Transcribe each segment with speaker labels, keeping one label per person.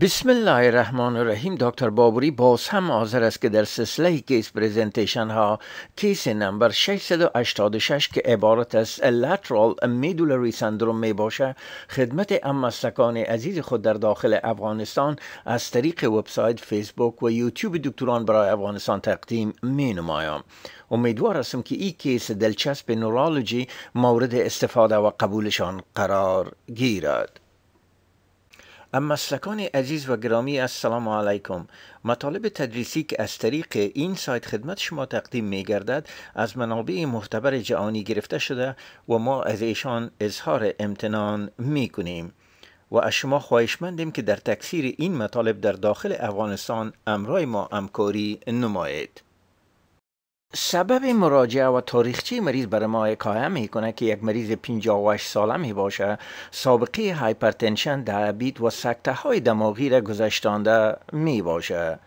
Speaker 1: بسم الله الرحمن الرحیم دکتر بابوری باز هم حاضر است که در سلسله کیس پریزنتیشن ها کیس نمبر 686 که عبارت از لاترال میدولری سندروم می باشه خدمت امستکان عزیز خود در داخل افغانستان از طریق وبسایت فیسبوک و یوتیوب دکتران برای افغانستان تقدیم می نمایم امیدوار هستم که این کیس دلچسب نورالوجی مورد استفاده و قبولشان قرار گیرد هممسلکان عزیز و گرامی السلام علیکم مطالب تدریسی که از طریق این سایت خدمت شما تقدیم می گردد از منابع معتبر جهانی گرفته شده و ما از ایشان اظهار امتنان می کنیم و از شما خواهشمندیم که در تکثیر این مطالب در داخل افغانستان امرای ما همکاری نمایید سبب مراجعه و تاریخچه مریض برای ما می کنه که یک مریض 58 ساله می باشه سابقه هایپرتنشن دیابت و سکته های دماغی را گذشتانده می باشه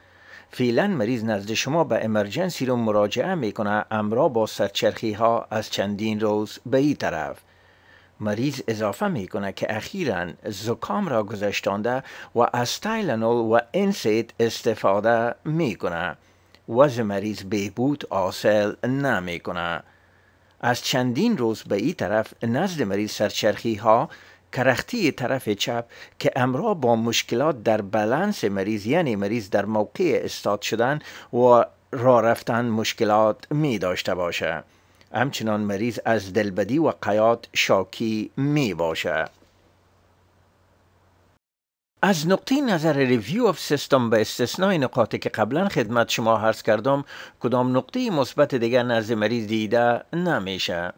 Speaker 1: فعلا مریض نزد شما به امرجنسی رو مراجعه میکنه امرا با سرچرخی ها از چندین روز به این طرف مریض اضافه می کنه که اخیرا زکام را گذشتانده و از تایلنول و انسید استفاده می کنه. وضع مریض بهبود آسل نمی کنه. از چندین روز به این طرف نزد مریض سرچرخی ها کرختی طرف چپ که امرا با مشکلات در بلنس مریض یعنی مریض در موقع استاد شدن و را رفتن مشکلات می داشته باشه همچنان مریض از دلبدی و قیاد شاکی می باشه از نقطه نظر ریویو آف سیستم به استثنای نقاطی که قبلا خدمت شما عرض کردم کدام نقطه مثبت دیگر نزد مریض دیده نمیشه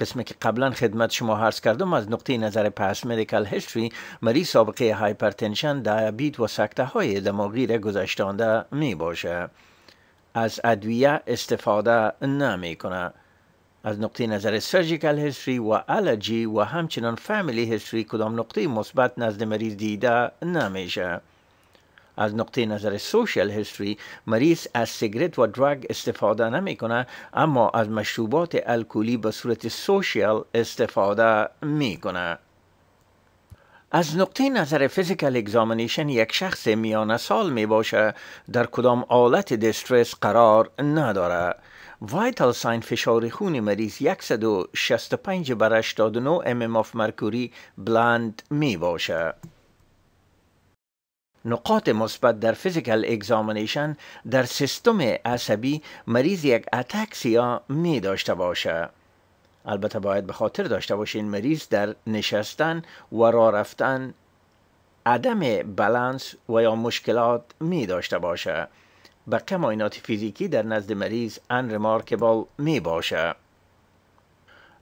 Speaker 1: قسمی که قبلا خدمت شما عرض کردم از نقطه نظر پس مدیکل هیستری مریض سابقه هایپرتنشن دیابت و سکته های دماغی را گذشتانده می باشه از ادویه استفاده نمی از نقطه نظر سرژیکل هستری و الرژی و همچنان فامیلی هستری کدام نقطه مثبت نزد مریض دیده نمیشه از نقطه نظر سوشل هستری مریض از سیگریت و درگ استفاده نمی کنه اما از مشروبات الکلی به صورت سوشل استفاده می کنه. از نقطه نظر فیزیکل اگزامنیشن یک شخص میانه سال می باشه در کدام آلت دسترس قرار نداره وایتال فشار خون مریض 165 بر 89 ام آف مرکوری بلند می باشد. نقاط مثبت در فیزیکل اگزامینیشن در سیستم عصبی مریض یک اتکسیا می داشته باشه. البته باید به خاطر داشته باشین مریض در نشستن و را رفتن عدم بلانس و یا مشکلات می داشته باشه. به ماینات فیزیکی در نزد مریض ان ریمارکبل می باشه.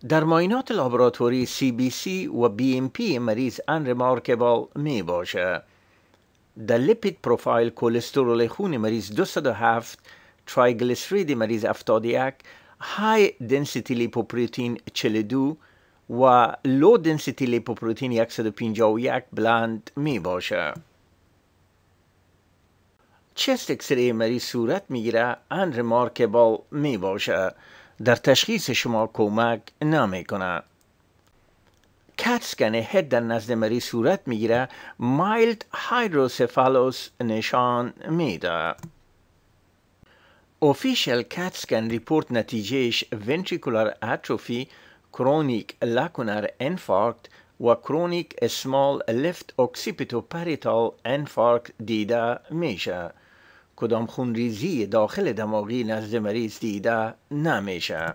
Speaker 1: در ماینات لابراتوری سی بی سی و بی ام پی مریض ان ریمارکبل می باشه. در لیپید پروفایل کلسترول خون مریض 207 تریگلیسرید مریض 71 های دنسیتی لیپوپروتین 42 و لو دنسیتی لیپوپروتین 151 بلند می باشه. چست مری صورت میگیره انریمارکبل می باشه در تشخیص شما کمک نمی کنه. سکن هد در نزد مریض صورت میگیره مایلد هایدروسفالوس نشان میده اوفیشل کت ریپورت نتیجهش ونتریکولار اتروفی کرونیک لاکونر انفارکت و کرونیک اسمال لفت اکسیپیتو پریتال انفارکت دیده میشه کدام خونریزی داخل دماغی نزد مریض دیده نمیشه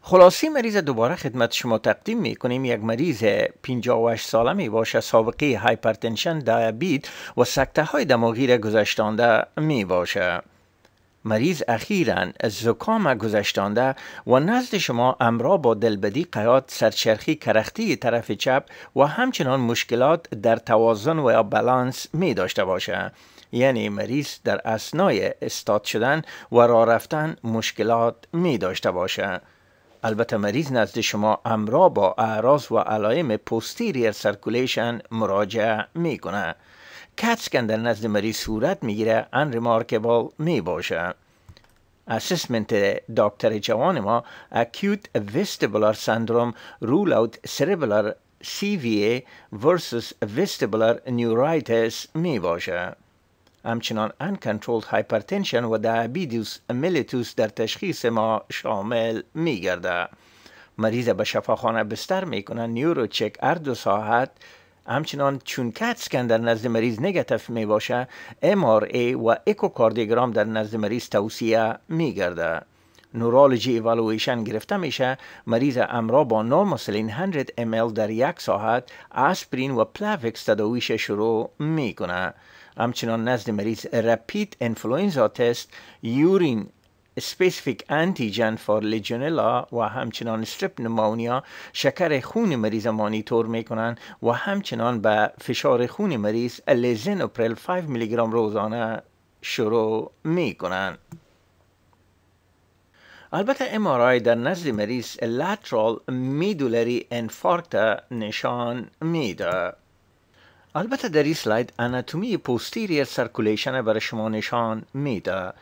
Speaker 1: خلاصی مریض دوباره خدمت شما تقدیم می کنیم یک مریض 58 ساله می باشه سابقه هایپرتنشن دیابیت و سکته های دماغی را گذشتانده می باشه مریض اخیرا زکام گذشتانده و نزد شما امرا با دلبدی قیاد سرچرخی کرختی طرف چپ و همچنان مشکلات در توازن و یا بلانس می داشته باشه یعنی مریض در اسنای استاد شدن و را رفتن مشکلات می داشته باشه البته مریض نزد شما امرا با اعراض و علائم پوستیریر سرکولیشن مراجعه می کنه کتسکن در نزد مریض صورت میگیره ان ریمارکبل می باشه اسسمنت دکتر جوان ما اکیوت وستبولار سندروم رول اوت سریبلر سی وی ورسس ویستبولار می باشه همچنان uncontrolled hypertension و diabetes mellitus در تشخیص ما شامل می گرده. مریض به شفاخانه بستر می کنه نیورو چک هر دو ساعت همچنان چون کتسکن در نزد مریض نگتف می باشه MRA و اکوکاردیگرام در نزد مریض توصیه می گرده. نورالجی ایوالویشن گرفته میشه مریض امرا با نورمسلین 100 ml در یک ساعت اسپرین و پلافکس تداویش شروع میکنه همچنان نزد مریض رپید انفلوئنزا تست یورین سپیسفیک انتیجن فار لجونلا و همچنان سترپ نمونیا شکر خون مریض مانیتور میکنن و همچنان به فشار خون مریض لزنوپرل 5 میلی گرام روزانه شروع میکنن البته امارای در نزد مریض لاترال میدولری انفارکت نشان میده البته در این سلاید اناتومی پوستیریر سرکولیشن برای شما نشان میده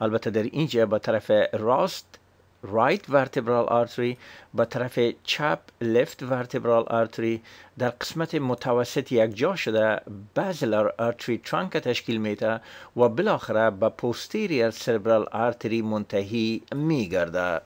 Speaker 1: البته در اینجا به طرف راست رایت ورتبرال آرتری به طرف چپ لفت ورتبرال آرتری در قسمت متوسط یک جا شده بازلر آرتری ترانک تشکیل میده و بالاخره به پوستیریر سربرال آرتری منتهی میگرده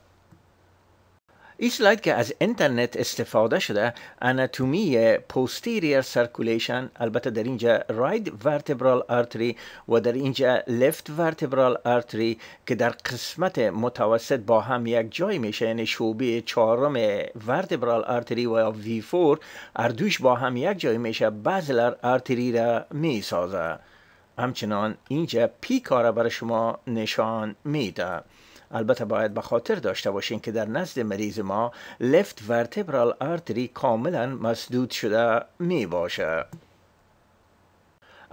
Speaker 1: لاید که از اینترنت استفاده شده اناتومی پوستیریر سرکولیشن البته در اینجا راید ورتبرال آرتری و در اینجا لفت ورتبرال آرتری که در قسمت متوسط با هم یک جای میشه یعنی شعبه چهارم ورتبرال آرتری و وی 4 اردوش با هم یک جای میشه بازلر آرتری را میسازه همچنان اینجا پی کار برای شما نشان میده البته باید به خاطر داشته باشین که در نزد مریض ما لفت ورتبرال آرتری کاملا مسدود شده می باشه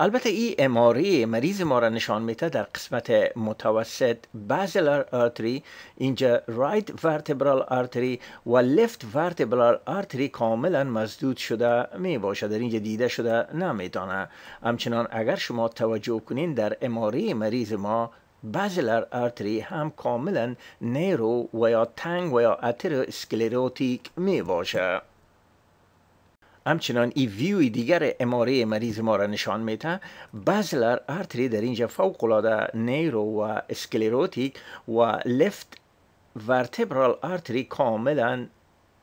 Speaker 1: البته این اماری مریض ما را نشان میده در قسمت متوسط بازلر آرتری اینجا رایت ورتبرال آرتری و لفت ورتبرال آرتری کاملا مزدود شده می باشه در اینجا دیده شده نمیتانه همچنان اگر شما توجه کنین در اماری مریض ما بازلر آرتری هم کاملا نیرو و یا تنگ و یا اسکلروتیک می باشه. همچنان ای ویوی دیگر اماره مریض ما را نشان ته بازلر آرتری در اینجا فوقلاده نیرو و اسکلروتیک و لفت ورتبرال آرتری کاملا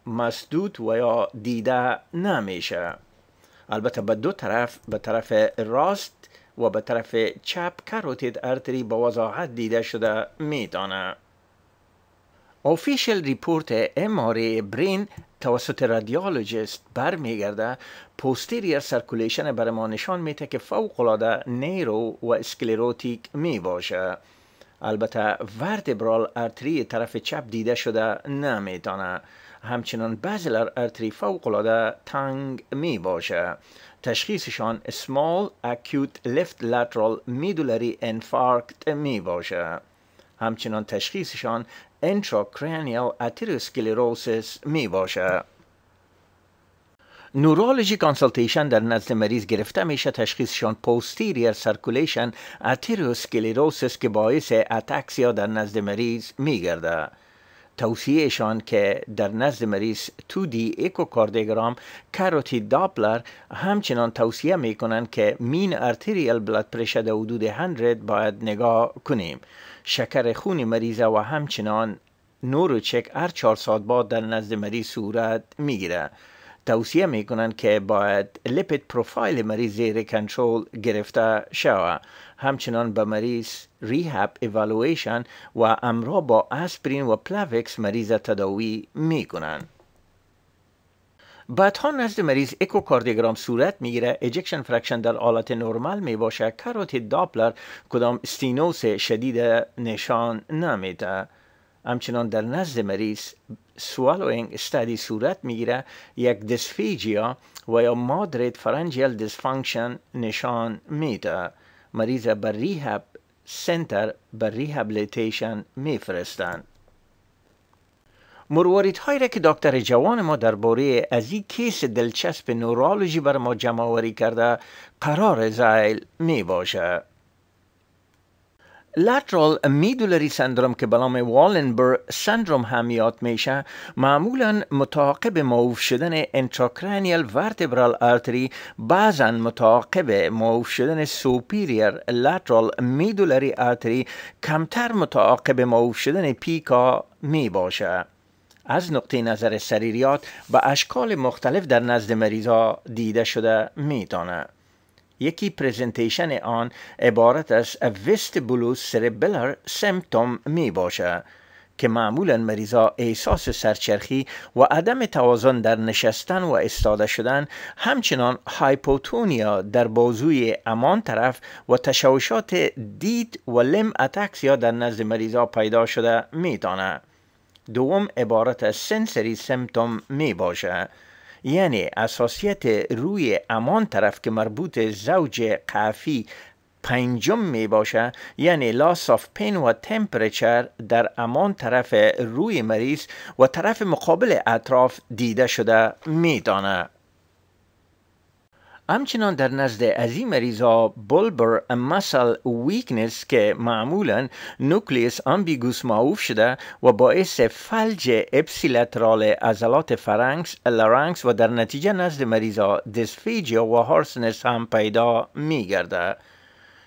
Speaker 1: مسدود و یا دیده نمیشه البته به دو طرف به طرف راست و به طرف چپ کاروتید ارتری با وضاحت دیده شده میدانه. آفیشل ریپورت اماره برین توسط رادیولوژیست برمیگرده پوستیریر سرکولیشن بر ما نشان میده که فوقالعاده نیرو و اسکلروتیک می باشه. البته ورتبرال ارتری طرف چپ دیده شده نمیتانه همچنان بازلر ارتری فوقالعاده تنگ می باشه تشخیصشان Small Acute Left Lateral Medullary Infarct می باشد. همچنان تشخیصشان Intracranial Atherosclerosis می باشه. نورولوژی کانسلتیشن در نزد مریض گرفته میشه تشخیصشان پوستیریر سرکولیشن اتیروسکلیروسیس که باعث اتکسیا در نزد مریض میگرده توصیهشان که در نزد مریض 2D اکوکاردیگرام کاروتی داپلر همچنان توصیه می که مین ارتریال بلاد پرشر در حدود 100 باید نگاه کنیم شکر خون مریض و همچنان نورو چک هر چهار ساعت بعد در نزد مریض صورت میگیره توصیه می کنند که باید لپید پروفایل مریض زیر کنترل گرفته شود همچنان به مریض ریهب ایوالویشن و امرا با اسپرین و پلاوکس مریض تداوی می کنند. بعدها نزد مریض اکوکاردیگرام صورت میگیره اجکشن فرکشن در حالت نرمال می باشه کاروت داپلر کدام استینوس شدید نشان نمیده همچنان در نزد مریض سوالوینگ استادی صورت میگیره یک دسفیجیا و یا مادریت فرنجیل دیسفانکشن نشان میده مریض به ریهب سنتر به ریهبلیتیشن میفرستند. مرواریت هایی را که دکتر جوان ما درباره از این کیس دلچسب نورالوژی بر ما جمع کرده قرار زیل می باشه. لاترال میدولری سندروم که به نام والنبر سندروم هم یاد میشه معمولا متعاقب معوف شدن انتراکرانیل ورتبرال آرتری بعضا متعاقب معوف شدن سوپیریر لاترال میدولری آرتری کمتر متعاقب معوف شدن پیکا می باشه از نقطه نظر سریریات به اشکال مختلف در نزد مریضا دیده شده میتانه یکی پریزنتیشن آن عبارت از وستبولوس سربلر سمپتوم می باشه که معمولا مریضا احساس سرچرخی و عدم توازن در نشستن و استاده شدن همچنان هایپوتونیا در بازوی امان طرف و تشوشات دید و لم اتکسیا در نزد مریضا پیدا شده میتانه دوم عبارت از سنسری سمتوم می باشه یعنی اساسیت روی امان طرف که مربوط زوج قفی پنجم می باشه یعنی لاس آف پین و تمپرچر در امان طرف روی مریض و طرف مقابل اطراف دیده شده می دانه. همچنان در نزد عظیم ریزا بلبر مسل ویکنس که معمولا نوکلیس امبیگوس معوف شده و باعث فلج اپسیلترال عضلات فرنگس لارانکس و در نتیجه نزد مریضا دسفیجیا و هارسنس هم پیدا می گرده.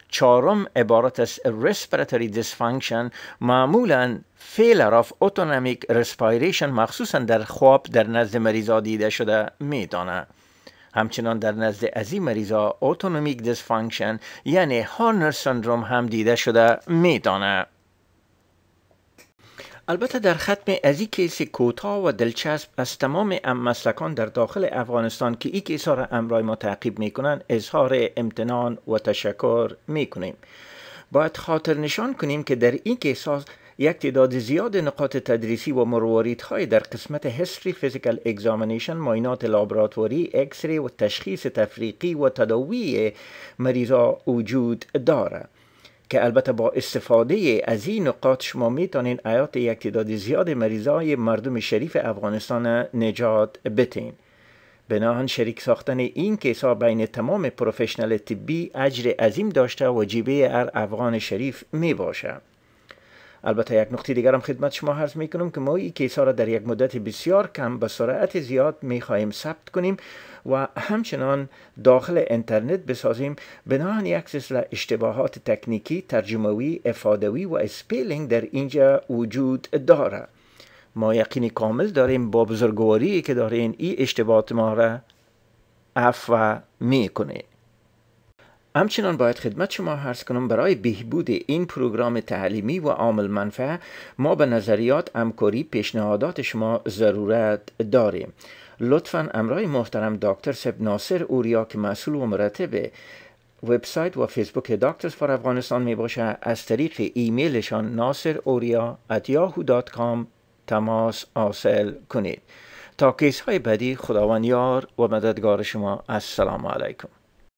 Speaker 1: چهارم عبارت از respiratory dysfunction معمولا فیلر آف autonomic respiration مخصوصا در خواب در نزد مریضا دیده شده دانه. همچنان در نزد ازی مریضا اوتونومیک دیسفانکشن یعنی هارنر سندروم هم دیده شده میدانه البته در ختم از این کیس کوتا و دلچسب از تمام مسلکان در داخل افغانستان که این کیس ها را امرای ما تعقیب کنند اظهار امتنان و تشکر میکنیم باید خاطر نشان کنیم که در این کیس یک تعداد زیاد نقاط تدریسی و های در قسمت هستری فیزیکل اگزامینیشن ماینات لابراتوری، اکسری و تشخیص تفریقی و تداوی مریضا وجود دارد که البته با استفاده از این نقاط شما میتونین آیات یک تعداد زیاد مریضای مردم شریف افغانستان نجات بتین بناهن شریک ساختن این کیسا بین تمام پروفشنل طبی اجر عظیم داشته و جیبه ار افغان شریف می البته یک نقطه دیگر هم خدمت شما عرض می کنم که ما این کیس ها را در یک مدت بسیار کم به سرعت زیاد می خواهیم ثبت کنیم و همچنان داخل اینترنت بسازیم بناهن یک سلسله اشتباهات تکنیکی ترجموی افادوی و اسپیلینگ در اینجا وجود داره ما یقین کامل داریم با بزرگواری که دارین این اشتباهات ما را عفو می کنیم همچنان باید خدمت شما عرض کنم برای بهبود این پروگرام تعلیمی و عامل منفعه ما به نظریات همکاری پیشنهادات شما ضرورت داریم لطفا امرای محترم دکتر سب ناصر اوریا که مسئول و مرتب وبسایت و فیسبوک دکترز فار افغانستان می باشه از طریق ایمیلشان ناصر اوریا yahoo.com تماس حاصل کنید تا کیس های بدی خداوند یار و مددگار شما السلام علیکم